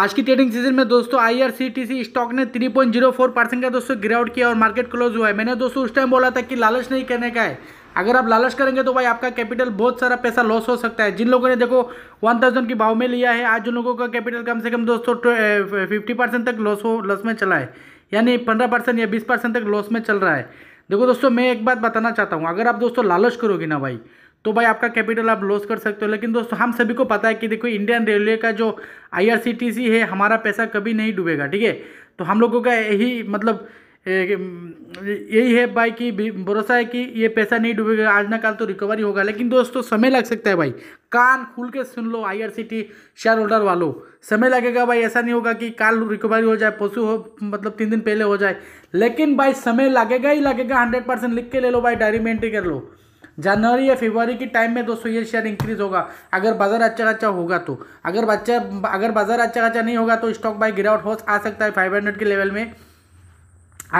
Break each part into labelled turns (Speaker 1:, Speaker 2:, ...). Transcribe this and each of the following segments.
Speaker 1: आज की trading season में दोस्तों आईआरसीटीसी स्टॉक ने 3.04 परसेंट का दोस्तों गिरावट किया और मार्केट क्लोज हुआ है मैंने दोस्तों उस टाइम बोला था कि लालच नहीं करने का है अगर आप लालच करेंगे तो भाई आपका कैपिटल बहुत सारा पैसा लॉस हो सकता है जिन लोगों ने देखो 1000 के भाव में लिया है आज उन लोगों का कैपिटल कम से कम दोस्तों फिफ्टी परसेंट तक लॉस हो लॉस में चला है यानी पंद्रह परसेंट या बीस परसेंट तक लॉस में चल रहा है देखो दोस्तों मैं एक बात बताना चाहता हूँ अगर आप दोस्तों लालच करोगे ना भाई तो भाई आपका कैपिटल आप लॉस कर सकते हो लेकिन दोस्तों हम सभी को पता है कि देखो इंडियन रेलवे का जो आईआरसीटीसी है हमारा पैसा कभी नहीं डूबेगा ठीक है तो हम लोगों का यही मतलब यही है भाई कि भरोसा है कि ये पैसा नहीं डूबेगा आज ना कल तो रिकवरी होगा लेकिन दोस्तों समय लग सकता है भाई कान खुल के सुन लो आईआरसीटी शेयर होल्डर वालों समय लगेगा भाई ऐसा नहीं होगा कि कल रिकवरी हो जाए पशु हो मतलब तीन दिन पहले हो जाए लेकिन भाई समय लगेगा ही लगेगा हंड्रेड परसेंट लिख के ले लो भाई डायरी में एंट्री कर लो जनवरी या फेबरी के टाइम में दोस्तों ये शेयर इंक्रीज होगा अगर बाजार अच्छा खाचा होगा तो अगर बच्चा अगर बाजार अच्छा खाचा नहीं होगा तो स्टॉक बाय गिरावट हो आ सकता है फाइव हंड्रेड के लेवल में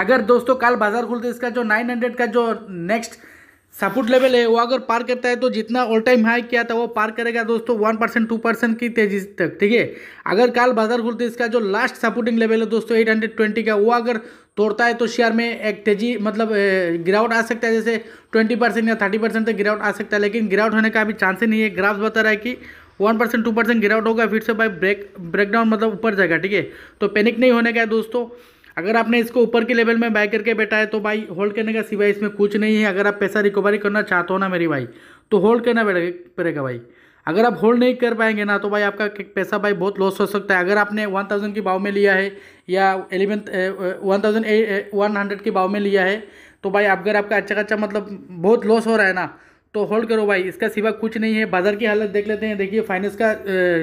Speaker 1: अगर दोस्तों कल बाजार खुलते इसका जो नाइन हंड्रेड का जो नेक्स्ट सपोर्ट लेवल है वो अगर पार करता है तो जितना ऑल टाइम हाई किया था वो पार करेगा दोस्तों वन परसेंट टू परसेंट की तेजी तक ठीक है अगर कल बाजार खुलते इसका जो लास्ट सपोर्टिंग लेवल है दोस्तों एट हंड्रेड ट्वेंटी का वो अगर तोड़ता है तो शेयर में एक तेजी मतलब गिरावट आ सकता है जैसे ट्वेंटी परसेंट या थर्टी परसेंट तक गिरावट आ सकता है लेकिन गिरावट होने का अभी चांस ही नहीं है ग्राफ बता रहा है कि वन परसेंट टू परसेंट गिरावट होगा फिर से भाई ब्रेक ब्रेकडाउन मतलब ऊपर जाएगा ठीक है तो पैनिक नहीं होने का है दोस्तों अगर आपने इसको ऊपर के लेवल में बाय करके बैठा है तो भाई होल्ड करने का सिवाय इसमें कुछ नहीं है अगर आप पैसा रिकवरी करना चाहते हो ना मेरी भाई तो होल्ड करना पड़ेगा भाई अगर आप होल्ड नहीं कर पाएंगे ना तो भाई आपका पैसा भाई बहुत लॉस हो सकता है अगर आपने वन थाउजेंड के भाव में लिया है या eleven one thousand one hundred के भाव में लिया है तो भाई अगर आपका अच्छा अच्छा मतलब बहुत लॉस हो रहा है ना तो होल्ड करो भाई इसका सिवा कुछ नहीं है बाज़ार की हालत देख लेते हैं देखिए फाइनेंस का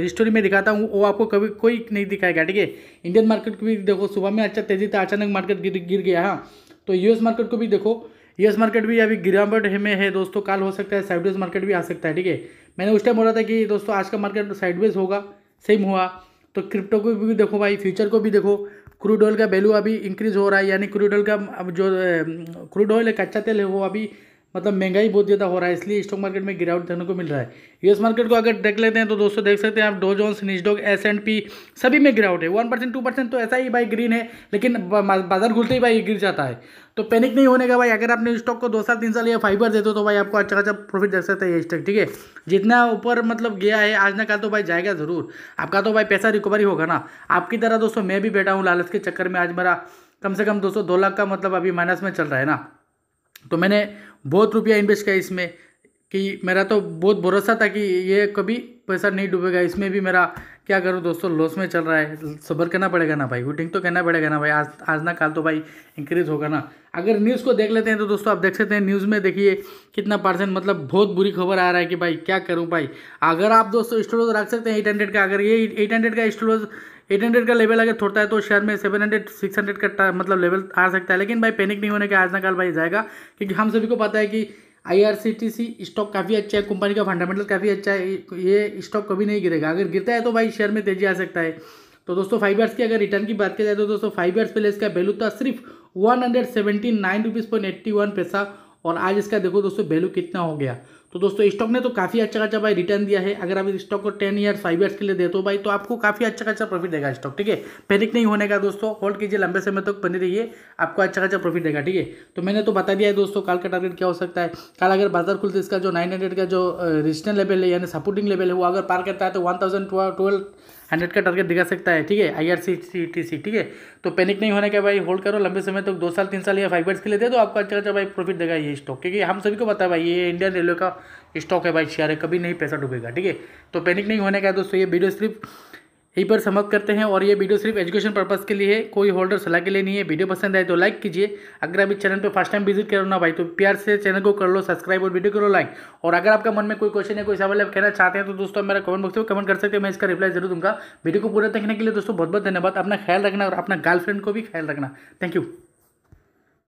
Speaker 1: हिस्ट्री में दिखाता हूँ वो आपको कभी कोई नहीं दिखाएगा ठीक है इंडियन मार्केट को भी देखो सुबह में अच्छा तेज़ी था अचानक मार्केट गिर गिर गया हाँ तो यूएस मार्केट को भी देखो यूएस मार्केट भी अभी गिरावट में है दोस्तों कल हो सकता है साइडवेज मार्केट भी आ सकता है ठीक है मैंने उस टाइम बोला था कि दोस्तों आज का मार्केट साइडवेज होगा सेम हुआ तो क्रिप्टो को भी देखो भाई फ्यूचर को भी देखो क्रूड ऑयल का वैल्यू अभी इंक्रीज हो रहा है यानी क्रूड ऑयल का अब जो क्रूड ऑयल है कच्चा तेल है वो अभी मतलब महंगाई बहुत ज़्यादा हो रहा है इसलिए स्टॉक मार्केट में गिरावट देखने को मिल रहा है यूएस मार्केट को अगर देख लेते हैं तो दोस्तों देख सकते हैं आप Dow Jones S and P सभी में गिरावट है वन परसेंट टू परसेंट तो ऐसा ही भाई ग्रीन है लेकिन बाजार घुलते ही भाई गिर जाता है तो पैनिक नहीं होने का भाई अगर आपने स्टॉक को दो साल तीन साल या फाइबर दे दो तो भाई आपको अच्छा खासा प्रॉफिट देख सकते हैं ये स्टॉक ठीक है जितना ऊपर मतलब गया है आज ना कल तो भाई जाएगा ज़रूर आपका तो भाई पैसा रिकवरी होगा ना आपकी तरह दोस्तों मैं भी बैठा हूँ लालच के चक्कर में आज मेरा कम से कम दोस्तों दो लाख का मतलब अभी माइनस में चल रहा है ना तो मैंने बहुत रुपया इन्वेस्ट किया इसमें कि मेरा तो बहुत भरोसा था कि ये कभी पैसा नहीं डूबेगा इसमें भी मेरा क्या करूँ दोस्तों लॉस में चल रहा है सबर करना पड़ेगा ना भाई वोटिंग तो करना पड़ेगा ना भाई आज आज ना काल तो भाई इंक्रीज होगा ना अगर न्यूज़ को देख लेते हैं तो दोस्तों आप देख सकते हैं न्यूज़ में देखिए कितना परसेंट मतलब बहुत बुरी खबर आ रहा है कि भाई क्या करूँ भाई अगर आप दोस्तों स्टोलोज रख सकते हैं एट हंड्रेड का अगर ये एट हंड्रेड का स्टोलोज एट हंड्रेड का लेवल अगर थोड़ता है तो शेयर में सेवन हंड्रेड सिक्स हंड्रेड का मतलब लेवल आ सकता है लेकिन भाई पैनिक नहीं होने के आज ना कल भाई जाएगा क्योंकि हम सभी को पता है कि सी स्टॉक काफ़ी अच्छा है कंपनी का फंडामेंटल काफ़ी अच्छा है ये स्टॉक कभी नहीं गिरेगा अगर गिरता है तो भाई शेयर में तेजी आ सकता है तो दोस्तों फाइव ईयर्स की अगर रिटर्न की बात की जाए तो दोस्तों फाइव ईयर्स पहले इसका वैल्यू था सिर्फ one hundred seventy nine rupees point eighty one पैसा और आज इसका देखो दोस्तों वैल्यू कितना हो गया तो दोस्तों स्टॉक ने तो काफ़ी अच्छा खासा भाई रिटर्न दिया है अगर आप इस स्टॉक को टेन ईयर फाइव ईयर्स के लिए देते हो भाई तो आपको काफ़ी अच्छा खासा प्रॉफिट देगा स्टॉक ठीक है पैनिक नहीं होने का दोस्तों होल्ड कीजिए लंबे समय तक तो बने रहिए आपको अच्छा खासा प्रॉफिट देगा ठीक है तो मैंने तो बता दिया है दोस्तों कल का टारगेट क्या हो सकता है कल अगर बाजार खुलते इसका जो नाइन का जो रिजनल लेवल है यानी सपोर्टिंग लेवल है वो अगर पार करता है तो वन थाउजेंड हंड्रेड का टारगेट दिखा सकता है ठीक है I R C C T C ठीक है तो पैनिक नहीं होने का भाई होल्ड करो लंबे समय तक तो दो साल तीन साल या फाइव ईयर्स के लिए दे दो आपको अच्छा अच्छा भाई प्रॉफिट देगा ये स्टॉक क्योंकि हम सभी को पता है भाई ये इंडियन रेलवे का स्टॉक है भाई शेयर है कभी नहीं पैसा डूबेगा ठीक है तो पैनिक नहीं होने का दोस्तों ये वीडियो सिर्फ यहीं पर समाप्त करते हैं और ये वीडियो सिर्फ एजुकेशन पर्पज़ के लिए है कोई होल्डर सलाह के लिए नहीं है वीडियो पसंद आए तो लाइक कीजिए अगर आप इस चैनल पर फर्स्ट टाइम विजिट करो ना भाई तो प्यार से चैनल को कर लो सब्सक्राइब और वीडियो करो लाइक और अगर आपका मन में कोई क्वेश्चन है कोई सवाल आप कहना चाहते हैं तो दोस्तों मेरा कमेंट बॉक्स में कमेंट कर सकते हैं मैं इसका रिप्लाई जरूर दूंगा वीडियो को पूरा देखने के लिए दोस्तों बहुत बहुत धन्यवाद अपना ख्याल रखना और अपना गर्लफ्रेंड को भी ख्याल रखना थैंक यू